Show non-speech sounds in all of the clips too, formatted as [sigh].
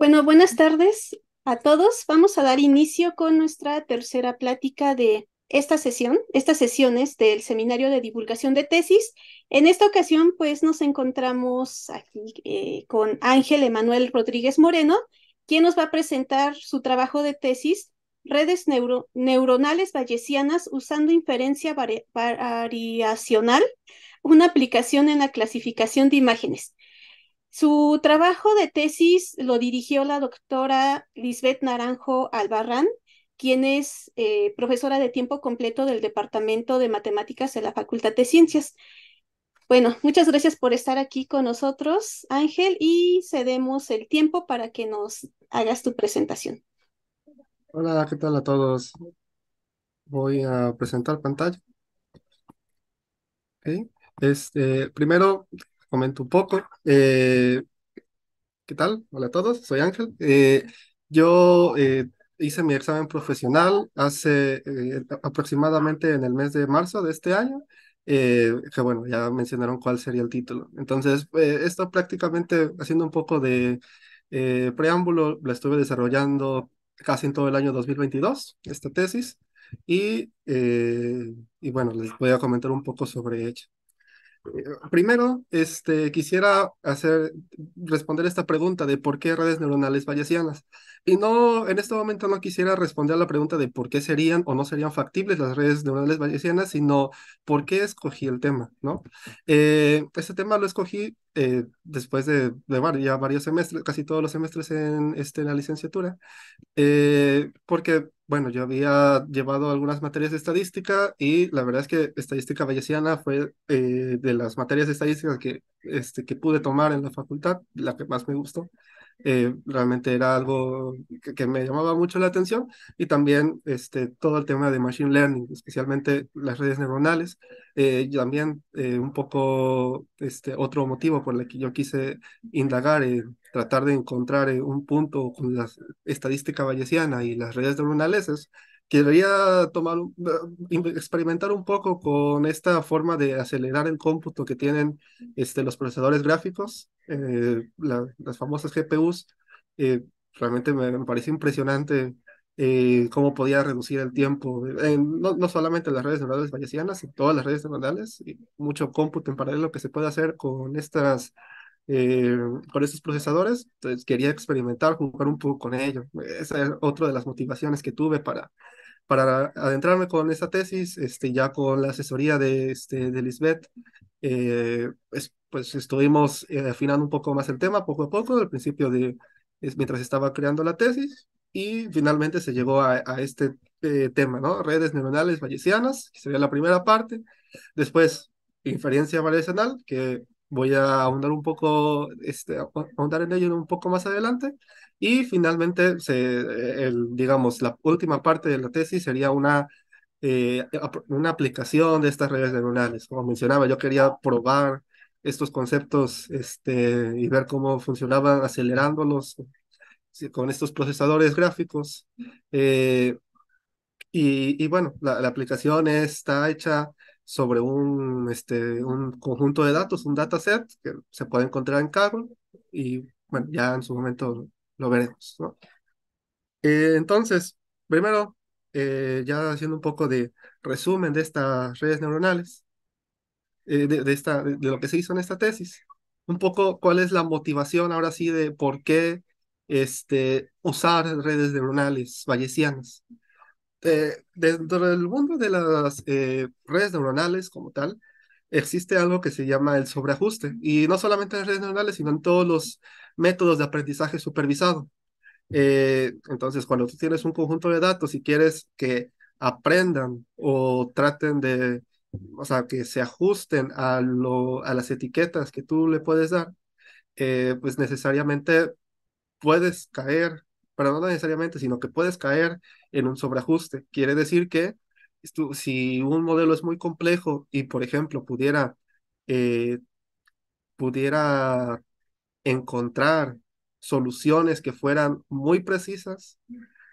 Bueno, buenas tardes a todos. Vamos a dar inicio con nuestra tercera plática de esta sesión, estas sesiones del seminario de divulgación de tesis. En esta ocasión, pues nos encontramos aquí eh, con Ángel Emanuel Rodríguez Moreno, quien nos va a presentar su trabajo de tesis, redes neuronales bayesianas usando inferencia variacional, una aplicación en la clasificación de imágenes. Su trabajo de tesis lo dirigió la doctora Lisbeth Naranjo Albarrán, quien es eh, profesora de tiempo completo del Departamento de Matemáticas de la Facultad de Ciencias. Bueno, muchas gracias por estar aquí con nosotros, Ángel, y cedemos el tiempo para que nos hagas tu presentación. Hola, ¿qué tal a todos? Voy a presentar pantalla. Este, primero, comento un poco. Eh, ¿Qué tal? Hola a todos, soy Ángel. Eh, yo eh, hice mi examen profesional hace aproximadamente en el mes de marzo de este año. que bueno, ya mencionaron cuál sería el título. Entonces, esto prácticamente haciendo un poco de preámbulo, la estuve desarrollando casi en todo el año 2022, esta tesis, y, y bueno, les voy a comentar un poco sobre ella. Eh, primero, este, quisiera hacer, responder esta pregunta de por qué redes neuronales bayesianas. Y no, en este momento no quisiera responder la pregunta de por qué serían o no serían factibles las redes neuronales bayesianas, sino por qué escogí el tema, ¿no? Eh, este tema lo escogí eh, después de, de varios, ya varios semestres, casi todos los semestres en, este, la licenciatura, porque bueno, yo había llevado algunas materias de estadística y la verdad es que estadística bayesiana fue eh, de las materias de que, este, que pude tomar en la facultad, la que más me gustó. Eh, realmente era algo que, me llamaba mucho la atención y también este, todo el tema de Machine Learning, especialmente las redes neuronales. Eh, también un poco este, otro motivo por el que yo quise indagar en, tratar de encontrar eh, un punto con la estadística bayesiana y las redes neuronales, querría tomar, eh, experimentar un poco con esta forma de acelerar el cómputo que tienen este, los procesadores gráficos, eh, las famosas GPUs. realmente me, parece impresionante cómo podía reducir el tiempo, no, solamente en las redes neuronales bayesianas, en todas las redes neuronales, y mucho cómputo en paralelo que se puede hacer con estas eh, con estos procesadores, entonces quería experimentar, jugar un poco con ellos. Esa es otra de las motivaciones que tuve para, para adentrarme con esta tesis, este, ya con la asesoría de, este, de Lisbeth, eh, pues, estuvimos eh, afinando un poco más el tema poco a poco, al principio de, mientras estaba creando la tesis, y finalmente se llegó a, este tema, ¿no? Redes neuronales bayesianas, que sería la primera parte, después inferencia bayesiana, que Voy a ahondar un poco, este, ahondar en ello un poco más adelante. Y finalmente, se, el, digamos, la última parte de la tesis sería una, eh, una aplicación de estas redes neuronales. Como mencionaba, yo quería probar estos conceptos este, y ver cómo funcionaban acelerándolos con estos procesadores gráficos. Eh, y, y, bueno, la, la, aplicación está hecha sobre un, este, un conjunto de datos, un dataset que se puede encontrar en Kaggle y bueno, ya en su momento lo veremos. Eh, entonces, primero, eh, ya haciendo un poco de resumen de estas redes neuronales, eh, de, esta, de, lo que se hizo en esta tesis, un poco cuál es la motivación ahora sí de por qué este, usar redes neuronales bayesianas. Eh, dentro del mundo de las eh, redes neuronales como tal, existe algo que se llama el sobreajuste, y no solamente en las redes neuronales, sino en todos los métodos de aprendizaje supervisado. Eh, entonces, cuando tú tienes un conjunto de datos y quieres que aprendan o traten de, o sea, que se ajusten a, lo, a las etiquetas que tú le puedes dar, pues necesariamente puedes caer pero no necesariamente, sino que puedes caer en un sobreajuste. Quiere decir que si un modelo es muy complejo y, por ejemplo, pudiera, eh, pudiera encontrar soluciones que fueran muy precisas,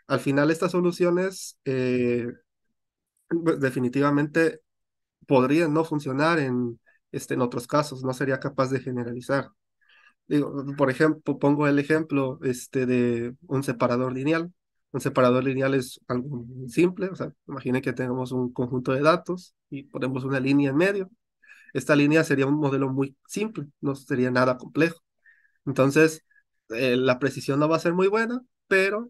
al final estas soluciones eh, definitivamente podrían no funcionar en, este, en otros casos, no sería capaz de generalizar por ejemplo, pongo el ejemplo este, de un separador lineal. Un separador lineal es algo simple, o sea, imaginen que tenemos un conjunto de datos y ponemos una línea en medio. Esta línea sería un modelo muy simple, no sería nada complejo. Entonces, eh, la precisión no va a ser muy buena, pero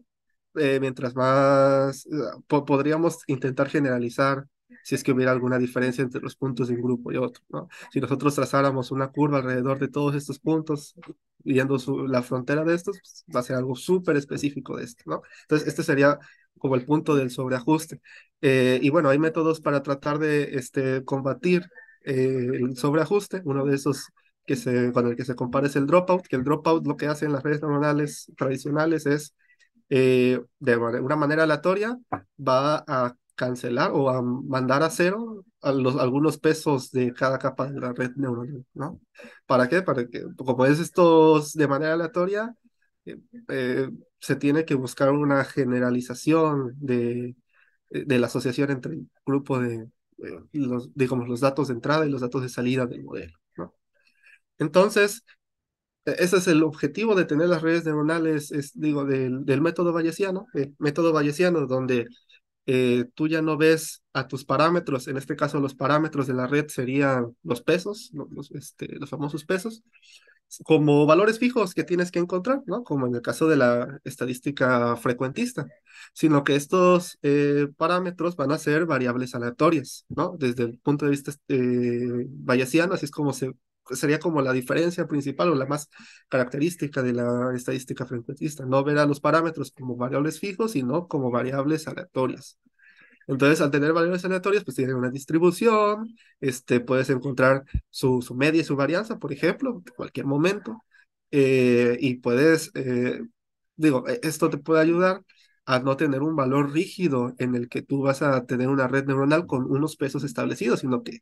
eh, mientras más eh, podríamos intentar generalizar si es que hubiera alguna diferencia entre los puntos de un grupo y otro. ¿no? Si nosotros trazáramos una curva alrededor de todos estos puntos, viendo la frontera de estos, pues, va a ser algo súper específico de esto. ¿no? Entonces, este sería como el punto del sobreajuste. Eh, y bueno, hay métodos para tratar de este, combatir eh, el sobreajuste. Uno de esos que se, con el que se compara es el dropout, que el dropout lo que hace en las redes neuronales tradicionales es, eh, de una manera aleatoria, va a cancelar o a mandar a cero a los, algunos pesos de cada capa de la red neuronal, ¿no? ¿Para qué? Para que, como es esto de manera aleatoria, eh, eh, se tiene que buscar una generalización de, eh, de la asociación entre el grupo de, los, digamos, los datos de entrada y los datos de salida del modelo, ¿no? Entonces, e-, ese es el objetivo de tener las redes neuronales, es, digo, del, método bayesiano, método bayesiano donde eh, tú ya no ves a tus parámetros, en este caso los parámetros de la red serían los pesos, este, los, famosos pesos, como valores fijos que tienes que encontrar, ¿no? Como en el caso de la estadística frecuentista, sino que estos eh, parámetros van a ser variables aleatorias, ¿no? Desde el punto de vista eh, bayesiano, así es como se sería como la diferencia principal o la más característica de la estadística frecuentista, no ver a los parámetros como variables fijos, sino como variables aleatorias. Entonces, al tener variables aleatorias, pues tienen una distribución, este, puedes encontrar su, media y su varianza, por ejemplo, en cualquier momento, eh, y puedes, eh, digo, e, esto te puede ayudar a no tener un valor rígido en el que tú vas a tener una red neuronal con unos pesos establecidos, sino que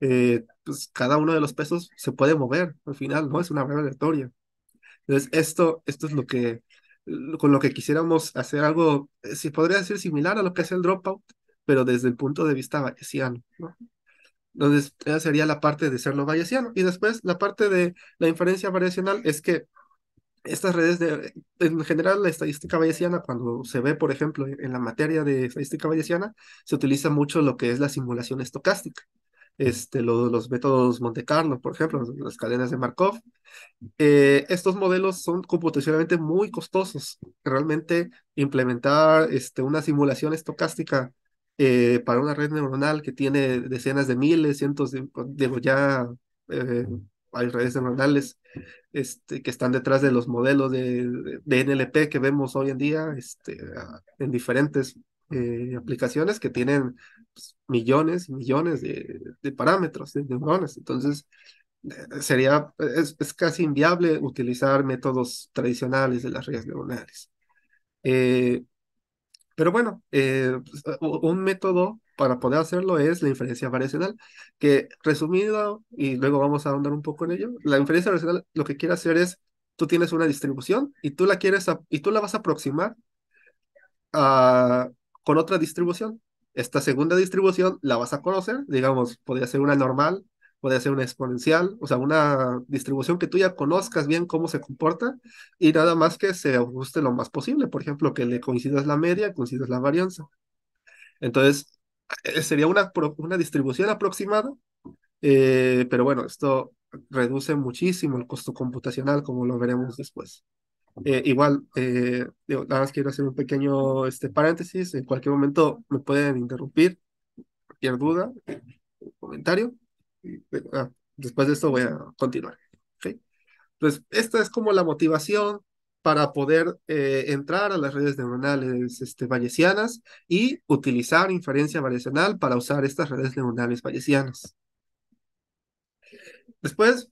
eh, pues cada uno de los pesos se puede mover al final, ¿no? Es una breve aleatoria. Entonces, esto, esto es lo que, con lo que quisiéramos hacer algo, eh, si podría decir similar a lo que es el dropout, pero desde el punto de vista bayesiano, ¿no? Entonces, esa sería la parte de serlo bayesiano. Y después, la parte de la inferencia variacional es que estas redes de, en general, la estadística bayesiana, cuando se ve, por ejemplo, en la materia de estadística bayesiana, se utiliza mucho lo que es la simulación estocástica este, los, métodos Monte Carlo, por ejemplo, las cadenas de Markov. Eh, estos modelos son computacionalmente muy costosos. Realmente implementar este, una simulación estocástica eh, para una red neuronal que tiene decenas de miles, cientos de, digo, ya eh, hay redes neuronales este, que están detrás de los modelos de, de, NLP que vemos hoy en día este, en diferentes aplicaciones que tienen pues, millones y millones de, parámetros, de neuronas. Entonces, eh, sería, es, casi inviable utilizar métodos tradicionales de las redes neuronales. Eh, pero bueno, eh, pues, un método para poder hacerlo es la inferencia variacional, que resumido, y luego vamos a ahondar un poco en ello, la inferencia variacional lo que quiere hacer es, tú tienes una distribución y tú la quieres, y tú la vas a aproximar a, ah, con otra distribución. Esta segunda distribución la vas a conocer, digamos, podría ser una normal, podría ser una exponencial, o sea, una distribución que tú ya conozcas bien cómo se comporta y nada más que se ajuste lo más posible, por ejemplo, que le coincidas la media, coincidas la varianza. Entonces, eh, sería una, una distribución aproximada, eh, pero bueno, esto reduce muchísimo el costo computacional, como lo veremos después. Eh, igual, eh, verdad nada que quiero hacer un pequeño este, paréntesis. En cualquier momento me pueden interrumpir. Cualquier duda, comentario. Ah, después de esto voy a continuar. Entonces, pues, esta es como la motivación para poder eh, entrar a las redes neuronales este, bayesianas y utilizar inferencia variacional para usar estas redes neuronales bayesianas. Después,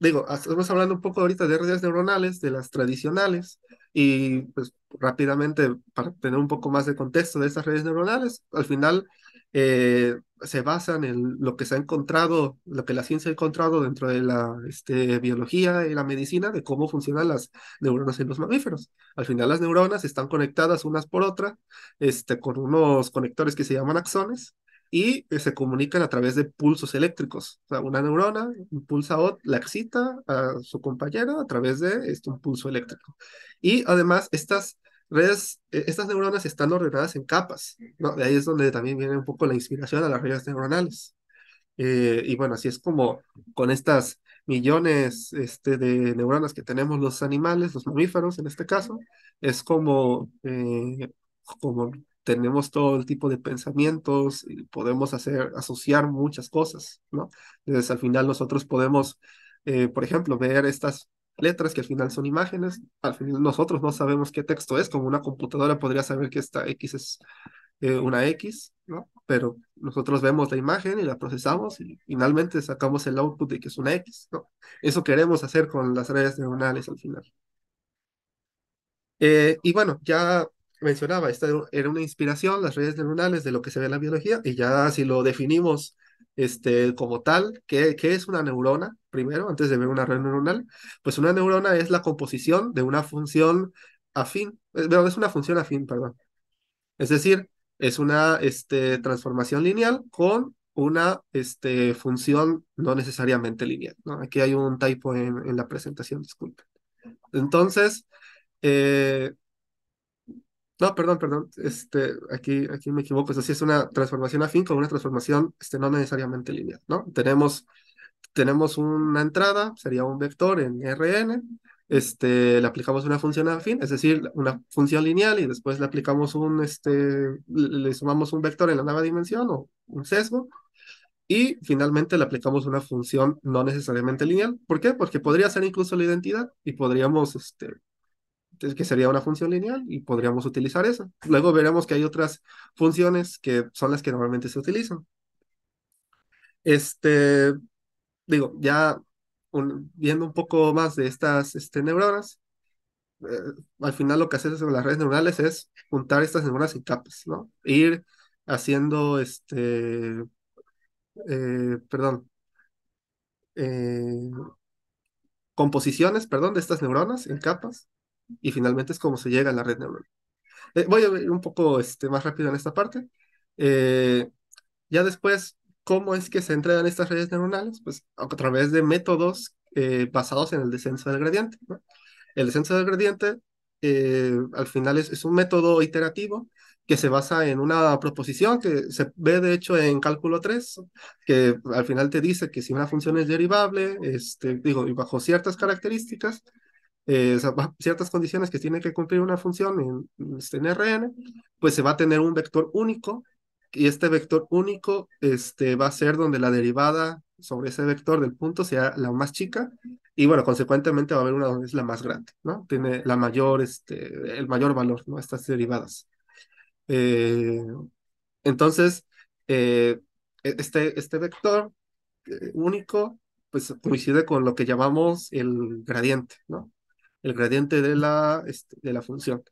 digo, estamos hablando un poco ahorita de redes neuronales, de las tradicionales, y pues rápidamente, para tener un poco más de contexto de esas redes neuronales, al final eh, se basan en lo que se ha encontrado, lo que la ciencia ha encontrado dentro de la este, biología y la medicina, de cómo funcionan las neuronas en los mamíferos. Al final las neuronas están conectadas unas por otras, este, con unos conectores que se llaman axones, y eh, se comunican a través de pulsos eléctricos. O sea, una neurona impulsa o la excita a su compañera a través de este, un pulso eléctrico. Y además, estas redes, eh, estas neuronas están ordenadas en capas. ¿no? De ahí es donde también viene un poco la inspiración a las redes neuronales. Eh, y bueno, así es como con estas millones este, de neuronas que tenemos los animales, los mamíferos en este caso, es como, como tenemos todo el tipo de pensamientos y podemos hacer, asociar muchas cosas, ¿no? Entonces al final nosotros podemos, eh, por ejemplo, ver estas letras que al final son imágenes, al final nosotros no sabemos qué texto es, como una computadora podría saber que esta X es eh, una X, ¿no? Pero nosotros vemos la imagen y la procesamos y finalmente sacamos el output de que es una X, ¿no? Eso queremos hacer con las redes neuronales al final. Eh, y bueno, ya mencionaba, esta era una inspiración, las redes neuronales de lo que se ve en la biología, y ya si lo definimos este, como tal, ¿qué, es una neurona? Primero, antes de ver una red neuronal, pues una neurona es la composición de una función afín, eh, es una función afín, perdón. Es decir, es una este, transformación lineal con una este, función no necesariamente lineal. ¿no? Aquí hay un typo en, en la presentación, disculpen. Entonces, eh, no, perdón, perdón. Este, aquí, aquí me equivoco. Es así, es una transformación afín con una transformación este, no necesariamente lineal, ¿no? Tenemos, tenemos una entrada, sería un vector en Rn, este, le aplicamos una función afín, es decir, una función lineal, y después le aplicamos un, este, le sumamos un vector en la nueva dimensión o un sesgo, y finalmente le aplicamos una función no necesariamente lineal. ¿Por qué? Porque podría ser incluso la identidad y podríamos este, que sería una función lineal y podríamos utilizar esa. Luego veremos que hay otras funciones que son las que normalmente se utilizan. Este, digo, ya viendo un poco más de estas este, neuronas, eh, al final lo que haces con las redes neuronales es juntar estas neuronas en capas, ¿no? ir haciendo este, eh, perdón, eh, composiciones, perdón, de estas neuronas en capas y finalmente es como se llega a la red neuronal. Eh, voy a ir un poco este, más rápido en esta parte. Eh, ya después, ¿cómo es que se entregan estas redes neuronales? Pues a través de métodos eh, basados en el descenso del gradiente. El descenso del gradiente al final es, un método iterativo que se basa en una proposición que se ve de hecho en cálculo 3, que al final te dice que si una función es derivable, este, digo, y bajo ciertas características, eh, ciertas condiciones que tiene que cumplir una función en, en Rn, este, pues se va a tener un vector único y este vector único este, va a ser donde la derivada sobre ese vector del punto sea la más chica y bueno, consecuentemente va a haber una donde es la más grande, ¿no? Tiene la mayor, este, el mayor valor, ¿no? Estas derivadas. Eh, entonces, eh, e, este, este vector único, pues coincide con lo que llamamos el gradiente, ¿no? el gradiente de la, este, de la función.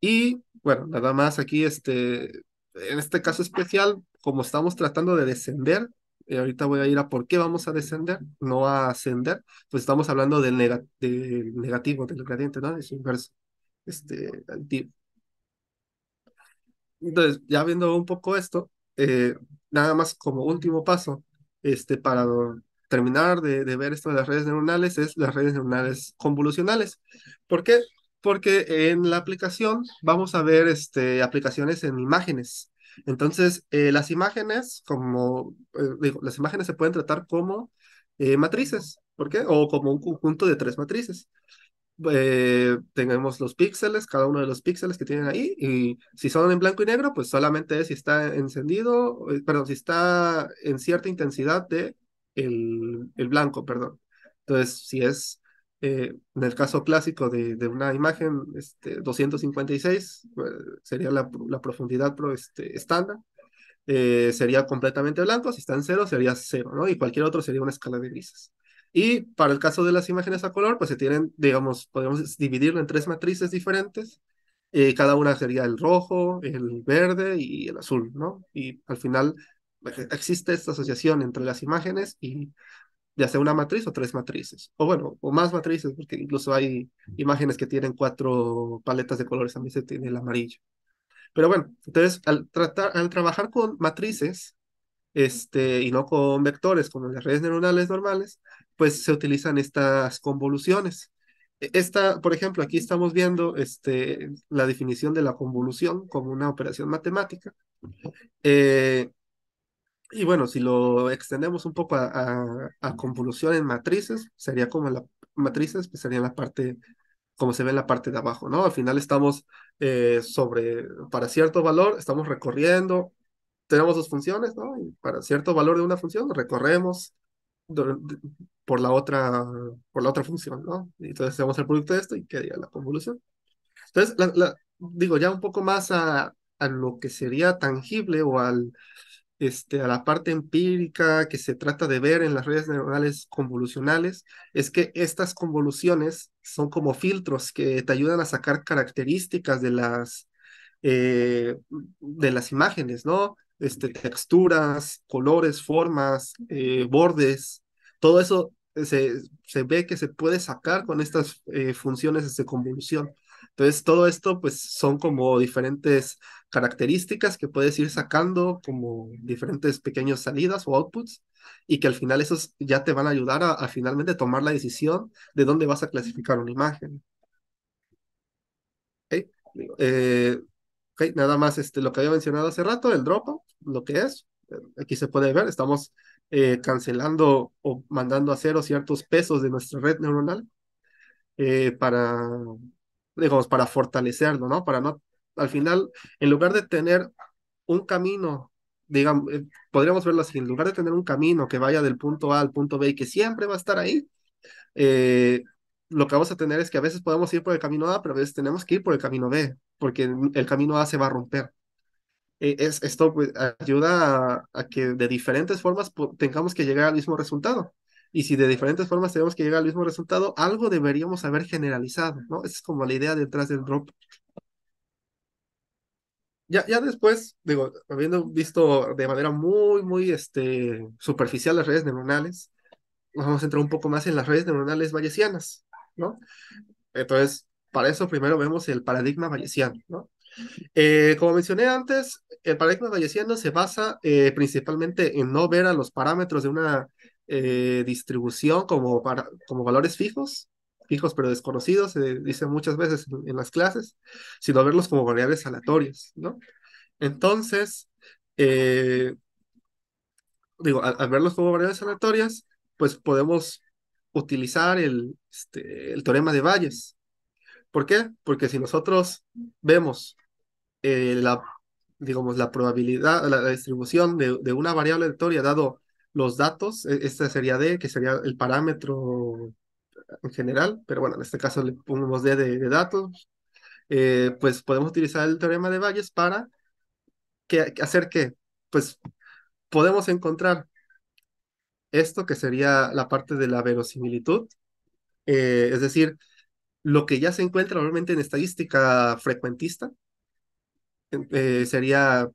Y bueno, nada más aquí, este, en este caso especial, como estamos tratando de descender, eh, ahorita voy a ir a por qué vamos a descender, no a ascender, pues estamos hablando del, negativo, del gradiente, ¿no? Es inverso, este, Entonces, ya viendo un poco esto, eh, nada más como último paso, este, para terminar de, ver esto de las redes neuronales es las redes neuronales convolucionales. ¿Por qué? Porque en la aplicación vamos a ver este, aplicaciones en imágenes. Entonces, eh, las imágenes, como eh, digo, las imágenes se pueden tratar como eh, matrices, ¿por qué? O como un conjunto de tres matrices. tenemos los píxeles, cada uno de los píxeles que tienen ahí, y si son en blanco y negro, pues solamente si está encendido, perdón, si está en cierta intensidad de el, el blanco, perdón. Entonces, si es eh, en el caso clásico de, una imagen, este, 256 eh, sería la, profundidad pro, este, estándar, eh, sería completamente blanco, si está en cero sería cero, ¿no? Y cualquier otro sería una escala de grises. Y para el caso de las imágenes a color, pues se tienen, digamos, podemos dividirlo en tres matrices diferentes, cada una sería el rojo, el verde y el azul, ¿no? Y al final existe esta asociación entre las imágenes y ya sea una matriz o tres matrices, o bueno, o más matrices, porque incluso hay imágenes que tienen cuatro paletas de colores, también se tiene el amarillo. Pero bueno, entonces al, tratar, al trabajar con matrices este, y no con vectores como las redes neuronales normales, pues se utilizan estas convoluciones. E, esta, por ejemplo, aquí estamos viendo este, la definición de la convolución como una operación matemática. Eh, y bueno, si lo extendemos un poco a, a, convolución en matrices, sería como en la matrices, pues sería la parte, como se ve en la parte de abajo, ¿no? Al final estamos eh, sobre, para cierto valor, estamos recorriendo, tenemos dos funciones, ¿no? Y para cierto valor de una función, recorremos por la otra, por la otra función, ¿no? Y entonces hacemos el producto de esto y quedaría la convolución. Entonces, digo, ya un poco más a, a lo que sería tangible o al este, a la parte empírica que se trata de ver en las redes neuronales convolucionales es que estas convoluciones son como filtros que te ayudan a sacar características de las, eh, de las imágenes, ¿no? Este, texturas, colores, formas, eh, bordes, todo eso se, ve que se puede sacar con estas eh, funciones de convolución. Entonces, todo esto, pues, son como diferentes características que puedes ir sacando como diferentes pequeñas salidas o outputs y que al final esos ya te van a ayudar a, finalmente tomar la decisión de dónde vas a clasificar una imagen. Ok. Eh, nada más este, lo que había mencionado hace rato, el dropout, lo que es, eh, aquí se puede ver, estamos eh, cancelando o mandando a cero ciertos pesos de nuestra red neuronal para digamos, para fortalecerlo, ¿no? Para no, al final, en lugar de tener un camino, digamos, eh, podríamos verlo así, en lugar de tener un camino que vaya del punto A al punto B y que siempre va a estar ahí, eh, lo que vamos a tener es que a veces podemos ir por el camino A, pero a veces tenemos que ir por el camino B, porque el camino A se va a romper. E, es, esto pues, ayuda a, que de diferentes formas tengamos que llegar al mismo resultado. Y si de diferentes formas tenemos que llegar al mismo resultado, algo deberíamos haber generalizado, ¿no? Esa es como la idea detrás del drop. Ya, ya después, digo, habiendo visto de manera muy, muy este, superficial las redes neuronales, nos vamos a entrar un poco más en las redes neuronales bayesianas, ¿no? Entonces, para eso primero vemos el paradigma bayesiano, ¿no? Eh, como mencioné antes, el paradigma bayesiano se basa eh, principalmente en no ver a los parámetros de una eh, distribución como, para, como valores fijos, fijos pero desconocidos, se dice muchas veces en, las clases, sino verlos como variables aleatorias, ¿no? Entonces, eh, digo, al, verlos como variables aleatorias, pues podemos utilizar este, el, teorema de Bayes. ¿Por qué? Porque si nosotros vemos eh, la, digamos, la probabilidad, la, la distribución de, de una variable aleatoria dado los datos, e-, este sería D, que sería el parámetro en general, pero bueno, en este caso le ponemos D de, datos, eh, pues podemos utilizar el teorema de Bayes para que, hacer que, pues podemos encontrar esto que sería la parte de la verosimilitud, eh, es decir, lo que ya se encuentra normalmente en estadística frecuentista, eh, sería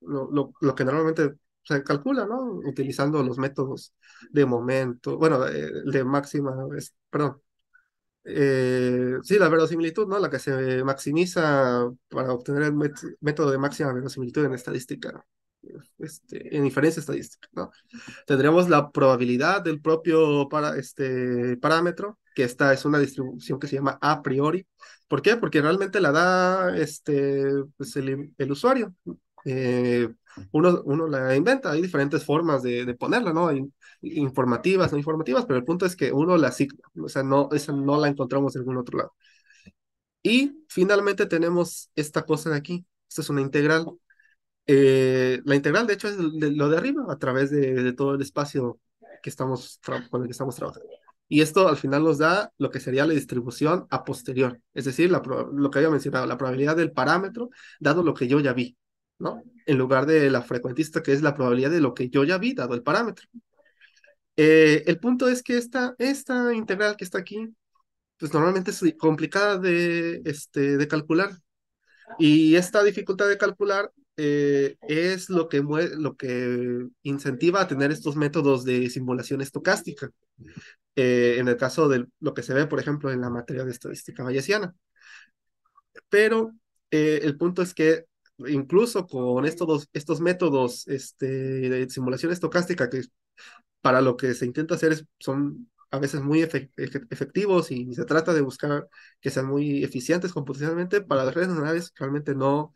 lo, lo, lo, que normalmente se calcula, ¿no? Utilizando los métodos de momento, bueno, eh, de máxima, perdón. Eh, sí, la verosimilitud, ¿no? La que se maximiza para obtener el método de máxima verosimilitud en estadística, este, en inferencia estadística, ¿no? Tendríamos la probabilidad del propio para, este, parámetro, que esta es una distribución que se llama a priori. ¿Por qué? Porque realmente la da este, pues el, el usuario, eh, uno, uno, la inventa, hay diferentes formas de, de ponerla, ¿no? informativas, no informativas, pero el punto es que uno la asigna, o sea, no, esa no la encontramos en algún otro lado. Y finalmente tenemos esta cosa de aquí, esta es una integral. Eh, la integral, de hecho, es lo de arriba, a través de, todo el espacio que estamos con el que estamos trabajando. Y esto al final nos da lo que sería la distribución a posterior, es decir, lo que había mencionado, la probabilidad del parámetro, dado lo que yo ya vi. ¿no? En lugar de la frecuentista, que es la probabilidad de lo que yo ya vi, dado el parámetro. Eh, el punto es que esta, esta integral que está aquí, pues normalmente es complicada de, este, de calcular. Y esta dificultad de calcular eh, es lo que, lo que incentiva a tener estos métodos de simulación estocástica. Eh, en el caso de lo que se ve, por ejemplo, en la materia de estadística bayesiana. Pero el punto es que incluso con estos, estos métodos este, de simulación estocástica, que para lo que se intenta hacer es, son a veces muy efectivos y se trata de buscar que sean muy eficientes computacionalmente, para las redes neuronales realmente no,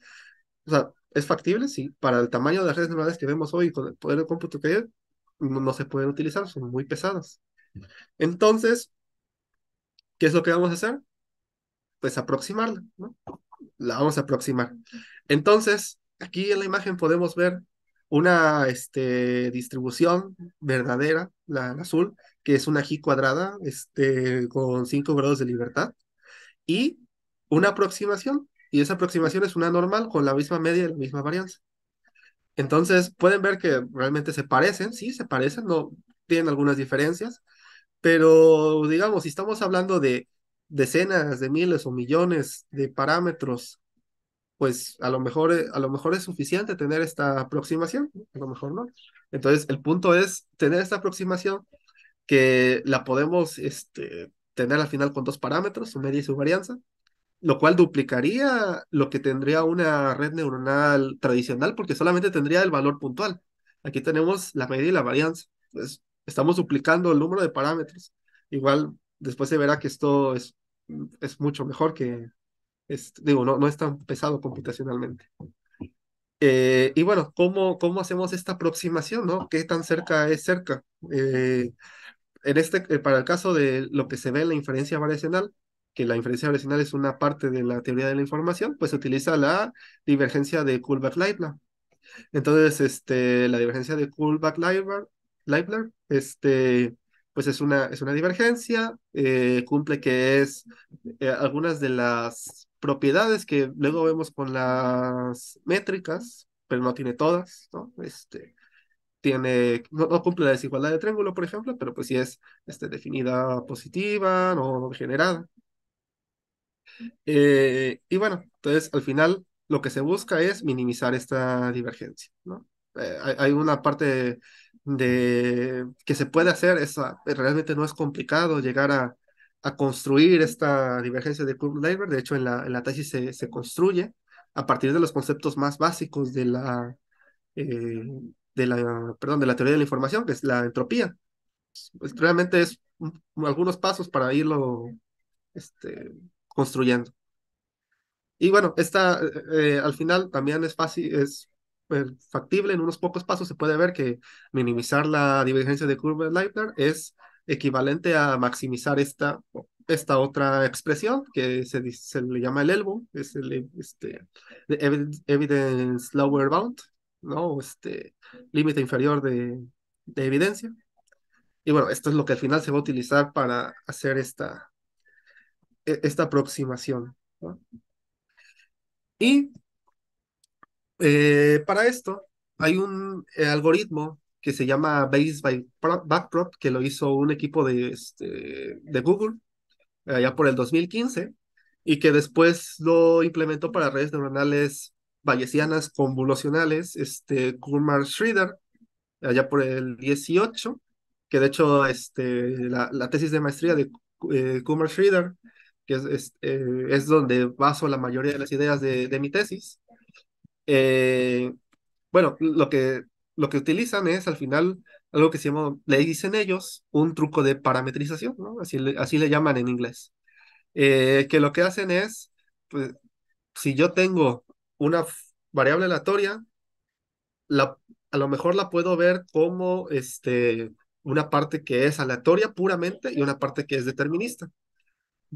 o sea, es factible, sí, para el tamaño de las redes neuronales que vemos hoy con el poder de cómputo que hay, no, no se pueden utilizar, son muy pesadas. Entonces, ¿qué es lo que vamos a hacer? Pues aproximarla, ¿no? la vamos a aproximar. Entonces, aquí en la imagen podemos ver una este, distribución verdadera, la, azul, que es una G cuadrada este, con 5 grados de libertad, y una aproximación, y esa aproximación es una normal con la misma media y la misma varianza. Entonces, pueden ver que realmente se parecen, sí, se parecen, no tienen algunas diferencias, pero digamos, si estamos hablando de decenas de miles o millones de parámetros, pues a lo mejor, eh, a lo mejor es suficiente tener esta aproximación, a lo mejor no. Entonces, el punto es tener esta aproximación que la podemos este, tener al final con dos parámetros, su media y su varianza, lo cual duplicaría lo que tendría una red neuronal tradicional porque solamente tendría el valor puntual. Aquí tenemos la media y la varianza. Pues estamos duplicando el número de parámetros. Igual después se verá que esto es, es mucho mejor que, es, digo, no, no es tan pesado computacionalmente. Eh, y bueno, ¿cómo, ¿cómo hacemos esta aproximación? ¿no? ¿Qué tan cerca es cerca? Eh, en este, eh, para el caso de lo que se ve en la inferencia variacional, que la inferencia variacional es una parte de la teoría de la información, pues se utiliza la divergencia de Kullback-Leibler. Entonces, este, la divergencia de Kullback-Leibler este, pues es una, es una divergencia, eh, cumple que es eh, algunas de las propiedades que luego vemos con las métricas, pero no tiene todas, ¿no? Este, tiene, no, cumple la desigualdad de triángulo, por ejemplo, pero pues sí es este, definida positiva, no, generada. Eh, y bueno, entonces al final lo que se busca es minimizar esta divergencia, ¿no? hay, hay una parte de que se puede hacer, ah, realmente no es complicado llegar a, construir esta divergencia de Kurt Leiber, de hecho en la, tesis se, construye a partir de los conceptos más básicos de la, eh, de la, perdón, de la teoría de la información, que es la entropía. Pues realmente es algunos pasos para irlo este, construyendo. Y bueno, esta eh, eh, al final también es fácil, es pues, factible en unos pocos pasos, se puede ver que minimizar la divergencia de curva de es equivalente a maximizar esta, esta otra expresión que se, se le llama el elbow, es el este, evidence lower bound, ¿no? Este límite inferior de, de evidencia. Y bueno, esto es lo que al final se va a utilizar para hacer esta, e, esta aproximación. Y eh, para esto hay un eh, algoritmo que se llama Base by Backprop, que lo hizo un equipo de, este, de Google allá por el 2015 y que después lo implementó para redes neuronales bayesianas convolucionales, este Kumar Schrider, allá por el 18, que de hecho este, la, tesis de maestría de eh, Kumar Schrider, que es, donde baso la mayoría de las ideas de mi tesis, eh, bueno, lo que, lo que utilizan es al final algo que se llama, le dicen ellos, un truco de parametrización, Así le, así le llaman en inglés. Eh, que lo que hacen es, pues, si yo tengo una variable aleatoria, la, a lo mejor la puedo ver como este, una parte que es aleatoria puramente y una parte que es determinista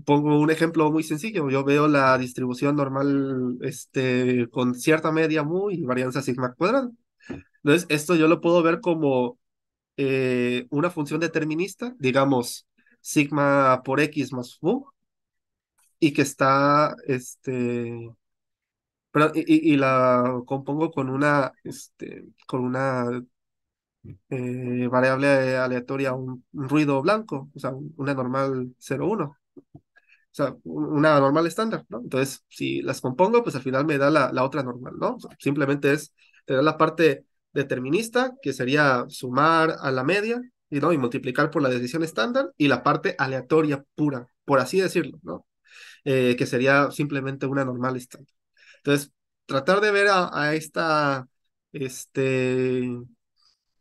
pongo un ejemplo muy sencillo. Yo veo la distribución normal este, con cierta media mu y varianza sigma cuadrada. Entonces, esto yo lo puedo ver como eh, una función determinista, digamos, sigma por x más mu, y que está, este, y, la compongo con una, este, con una eh, variable aleatoria, un, ruido blanco, o sea, una normal 1. O sea, una normal estándar, ¿no? Entonces, si las compongo, pues al final me da la, la otra normal, ¿no? simplemente es tener la parte determinista, que sería sumar a la media, y, ¿no? y multiplicar por la decisión estándar, y la parte aleatoria pura, por así decirlo, ¿no? Eh, que sería simplemente una normal estándar. Entonces, tratar de ver a, a esta, este,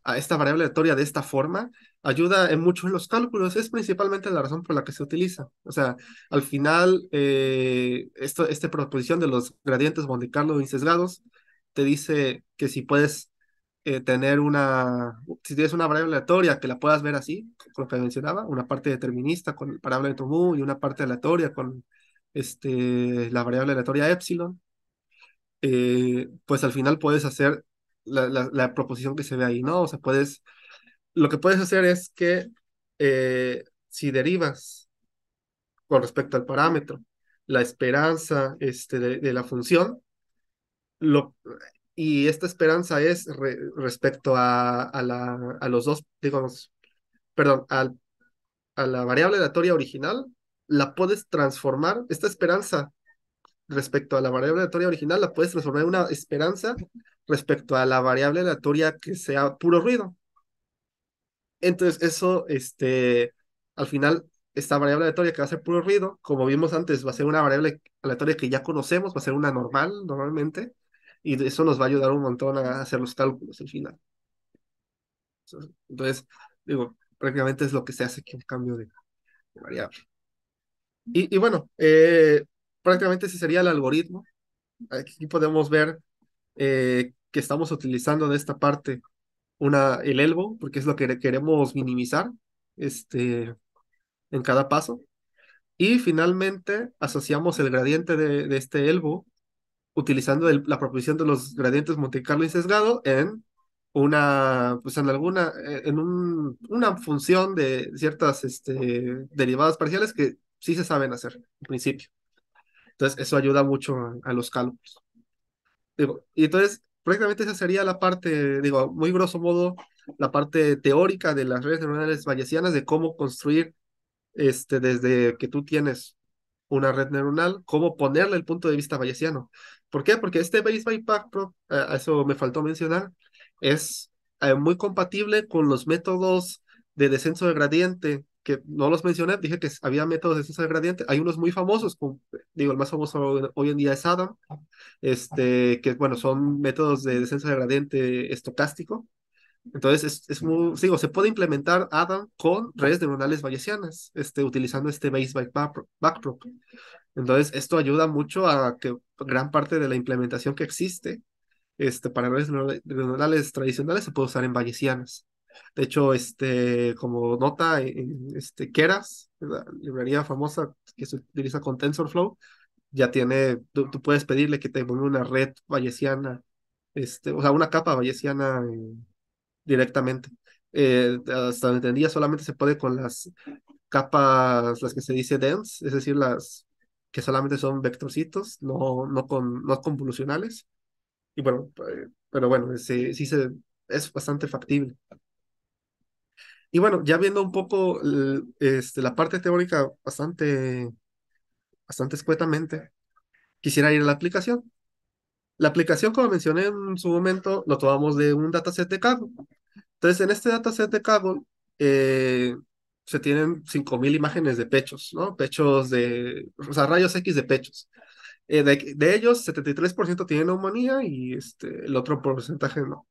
a esta variable aleatoria de esta forma ayuda en muchos de los cálculos, es principalmente la razón por la que se utiliza. O sea, al final, eh, esto, esta proposición de los gradientes Monte Carlo incesgados... te dice que si puedes eh, tener una, si tienes una variable aleatoria que la puedas ver así, con lo que mencionaba, una parte determinista con el parámetro de y una parte aleatoria con este, la variable aleatoria epsilon, eh, pues al final puedes hacer la, la, la proposición que se ve ahí, ¿no? O sea, puedes lo que puedes hacer es que eh, si derivas con respecto al parámetro la esperanza este, de, la función, y esta esperanza es respecto a, la, a, los dos, digamos, perdón, a la variable aleatoria original, la puedes transformar, esta esperanza respecto a la variable aleatoria original, la puedes transformar en una esperanza respecto a la variable aleatoria que sea puro ruido. Entonces, eso, este, al final, esta variable aleatoria que va a ser puro ruido, como vimos antes, va a ser una variable aleatoria que ya conocemos, va a ser una normal normalmente, y eso nos va a ayudar un montón a hacer los cálculos al final. Entonces, digo, prácticamente es lo que se hace aquí un cambio de, variable. Y, bueno, eh, prácticamente ese sería el algoritmo. Aquí podemos ver eh, que estamos utilizando de esta parte el ELBO, porque es lo que queremos minimizar este, en cada paso. Y finalmente asociamos el gradiente de, este ELBO utilizando la proposición de los gradientes Monte Carlo y sesgado en una, pues alguna, eh, en una función de ciertas este, derivadas parciales que sí se saben hacer en principio. Entonces, eso ayuda mucho a, los cálculos. y entonces, prácticamente esa sería la parte, digo, muy grosso modo, la parte teórica de las redes neuronales bayesianas, de cómo construir este, desde que tú tienes una red neuronal, cómo ponerle el punto de vista bayesiano. ¿Por qué? Porque este base by Pack Pro, eso me faltó mencionar, es eh, muy compatible con los métodos de descenso de gradiente que no los mencioné, dije que había métodos de descenso de gradiente. Hay unos muy famosos, digo, el más famoso hoy en día es Adam, este, que bueno, son métodos de descenso de gradiente estocástico. Entonces, es, es muy, digo, se puede implementar Adam con redes neuronales bayesianas, este, utilizando este Base Backprop. Entonces, esto ayuda mucho a que gran parte de la implementación que existe este, para redes neuronales tradicionales se puede usar en bayesianas. De hecho, este, como nota, este, Keras, la librería famosa que se utiliza con TensorFlow, ya tiene, tú, puedes pedirle que te ponga una red bayesiana, este, o sea, una capa bayesiana eh, directamente. Eh, hasta donde entendía, solamente se puede con las capas, las que se dice dense, es decir, las que solamente son vectorcitos, no, no, con, no convolucionales. Y bueno, eh, pero bueno, sí, sí se, es bastante factible. Y bueno, ya viendo un poco este, la parte teórica bastante, bastante escuetamente, quisiera ir a la aplicación. La aplicación, como mencioné en su momento, lo tomamos de un dataset de Kaggle. Entonces, en este dataset de Kaggle eh, se tienen 5.000 imágenes de pechos, ¿no? Pechos de, o sea, rayos X de pechos. Eh, de, de, ellos, 73% tienen neumonía y este, el otro porcentaje no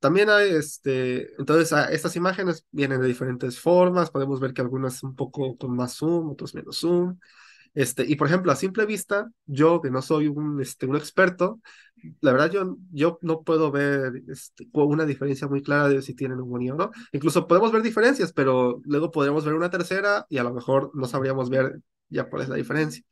también hay, este, entonces ah, estas imágenes vienen de diferentes formas, podemos ver que algunas un poco con más zoom, otros menos zoom. Este, y por ejemplo, a simple vista, yo que no soy un, este, un experto, la verdad yo, yo no puedo ver este, una diferencia muy clara de si tienen un o no. Incluso podemos ver diferencias, pero luego podríamos ver una tercera y a lo mejor no sabríamos ver ya cuál es la diferencia.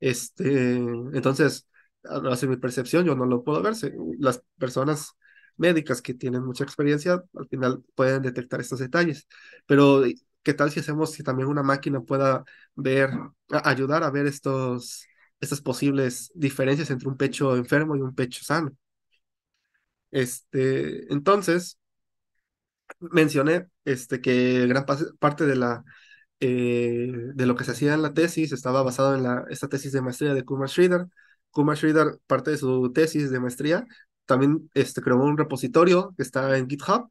Este, entonces, a mi percepción, yo no lo puedo ver. Las personas médicas que tienen mucha experiencia, al final pueden detectar estos detalles. Pero, ¿qué tal si hacemos si también una máquina pueda ver, ayudar a ver estos, estas posibles diferencias entre un pecho enfermo y un pecho sano? Este, entonces, mencioné este, que gran parte de la eh, de lo que se hacía en la tesis estaba basado en la, esta tesis de maestría de Kumar Sridhar. Kumar Sridhar, parte de su tesis de maestría, también este, creó un repositorio que está en GitHub,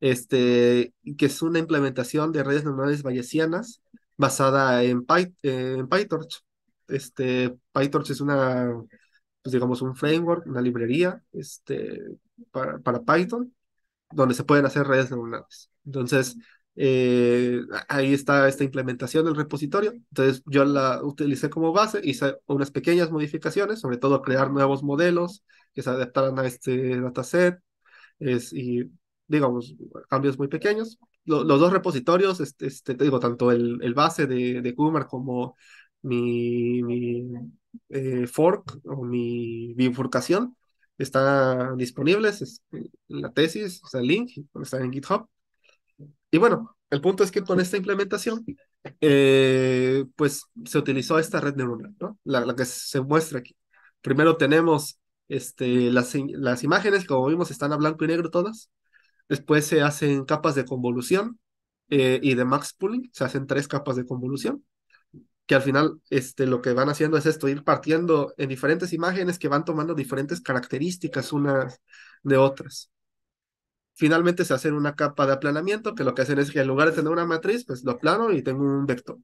este, que es una implementación de redes neuronales bayesianas basada en, en PyTorch. Este, PyTorch es una, pues, digamos, un framework, una librería este, para, para Python, donde se pueden hacer redes neuronales. Entonces, eh, ahí está esta implementación del repositorio. Entonces yo la utilicé como base, hice unas pequeñas modificaciones, sobre todo crear nuevos modelos que se adaptaran a este dataset y, digamos, cambios muy pequeños. los dos repositorios, este, te digo, tanto el, base de, Kumar como mi, eh, fork o mi bifurcación, están disponibles en la tesis, está el link, está en GitHub. Y bueno, el punto es que con esta implementación, eh, pues se utilizó esta red neuronal, ¿no? La, que se muestra aquí. Primero tenemos este, las, las imágenes, como vimos, están a blanco y negro todas. Después se hacen capas de convolución eh, y de max pooling, se hacen tres capas de convolución que al final este, lo que van haciendo es esto, ir partiendo en diferentes imágenes que van tomando diferentes características unas de otras finalmente se hace una capa de aplanamiento, que lo que hacen es que en lugar de tener una matriz, pues lo aplano y tengo un vector.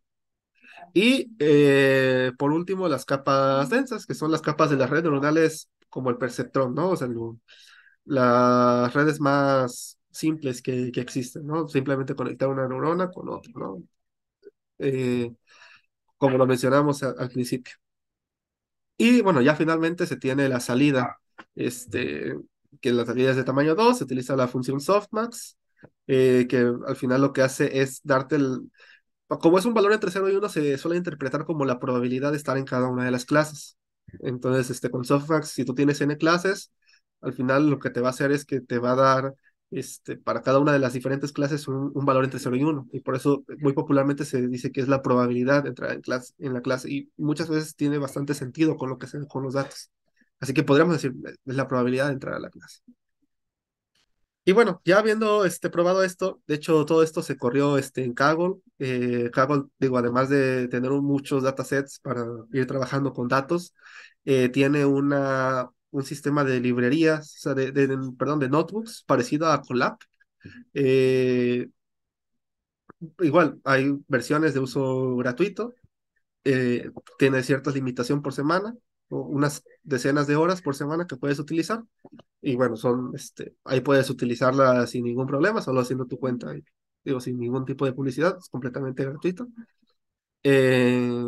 Y eh, por último, las capas densas, que son las capas de las redes neuronales como el perceptrón, ¿no? O sea, las redes más simples que, existen, ¿no? Simplemente conectar una neurona con otra, ¿no? Eh, como lo mencionamos al principio. Y bueno, ya finalmente se tiene la salida, este, que la las es de tamaño 2 se utiliza la función softmax, eh, que al final lo que hace es darte el... Como es un valor entre 0 y 1, se suele interpretar como la probabilidad de estar en cada una de las clases. Entonces, este, con softmax, si tú tienes n clases, al final lo que te va a hacer es que te va a dar este, para cada una de las diferentes clases un, valor entre 0 y 1. Y por eso muy popularmente se dice que es la probabilidad de entrar en, clase, en la clase. Y muchas veces tiene bastante sentido con lo que con los datos. Así que podríamos decir, es la probabilidad de entrar a la clase. Y bueno, ya habiendo este, probado esto, de hecho todo esto se corrió este, en Kaggle. Eh, Kaggle, digo, además de tener muchos datasets para ir trabajando con datos, eh, tiene una, un sistema de librerías, de, perdón, de notebooks parecido a Colab. Eh, igual, hay versiones de uso gratuito, tiene cierta limitación por semana, unas decenas de horas por semana que puedes utilizar. Y bueno, son, este, ahí puedes utilizarla sin ningún problema, solo haciendo tu cuenta, y, digo, sin ningún tipo de publicidad, es completamente gratuito. Eh,